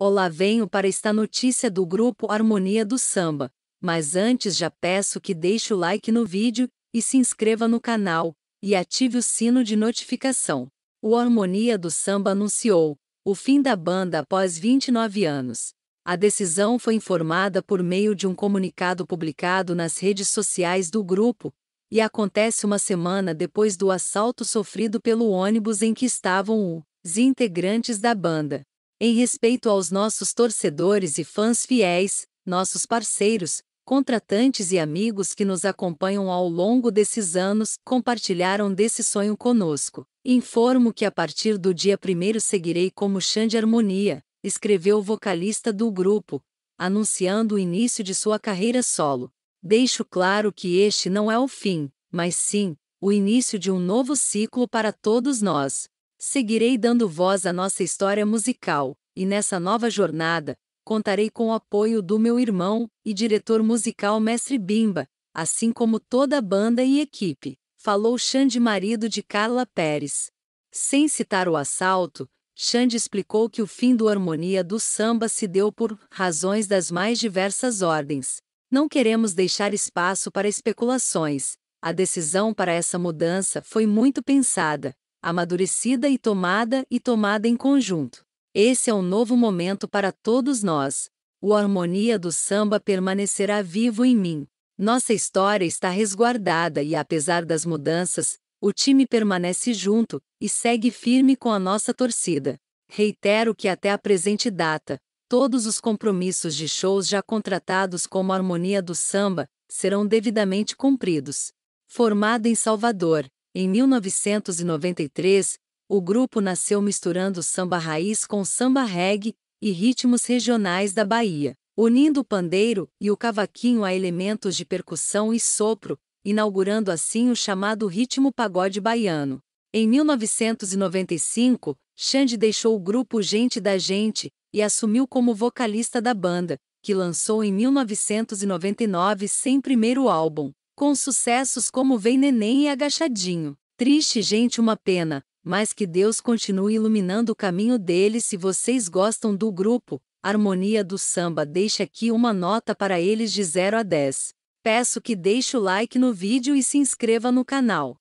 Olá venho para esta notícia do grupo Harmonia do Samba, mas antes já peço que deixe o like no vídeo e se inscreva no canal e ative o sino de notificação. O Harmonia do Samba anunciou o fim da banda após 29 anos. A decisão foi informada por meio de um comunicado publicado nas redes sociais do grupo e acontece uma semana depois do assalto sofrido pelo ônibus em que estavam os integrantes da banda. Em respeito aos nossos torcedores e fãs fiéis, nossos parceiros, contratantes e amigos que nos acompanham ao longo desses anos, compartilharam desse sonho conosco. Informo que a partir do dia 1 seguirei como de Harmonia, escreveu o vocalista do grupo, anunciando o início de sua carreira solo. Deixo claro que este não é o fim, mas sim, o início de um novo ciclo para todos nós. Seguirei dando voz à nossa história musical, e nessa nova jornada, contarei com o apoio do meu irmão e diretor musical Mestre Bimba, assim como toda a banda e equipe, falou Xande, marido de Carla Pérez. Sem citar o assalto, Xande explicou que o fim do harmonia do samba se deu por razões das mais diversas ordens. Não queremos deixar espaço para especulações. A decisão para essa mudança foi muito pensada, amadurecida e tomada e tomada em conjunto. Esse é um novo momento para todos nós. O harmonia do samba permanecerá vivo em mim. Nossa história está resguardada e apesar das mudanças, o time permanece junto e segue firme com a nossa torcida. Reitero que até a presente data, todos os compromissos de shows já contratados como Harmonia do Samba serão devidamente cumpridos. Formado em Salvador, em 1993, o grupo nasceu misturando samba raiz com samba reggae e ritmos regionais da Bahia, unindo o pandeiro e o cavaquinho a elementos de percussão e sopro, inaugurando assim o chamado ritmo pagode baiano. Em 1995, Xande deixou o grupo Gente da Gente e assumiu como vocalista da banda, que lançou em 1999 sem primeiro álbum com sucessos como Vem Neném e Agachadinho. Triste gente, uma pena, mas que Deus continue iluminando o caminho dele. Se vocês gostam do grupo, Harmonia do Samba, deixe aqui uma nota para eles de 0 a 10. Peço que deixe o like no vídeo e se inscreva no canal.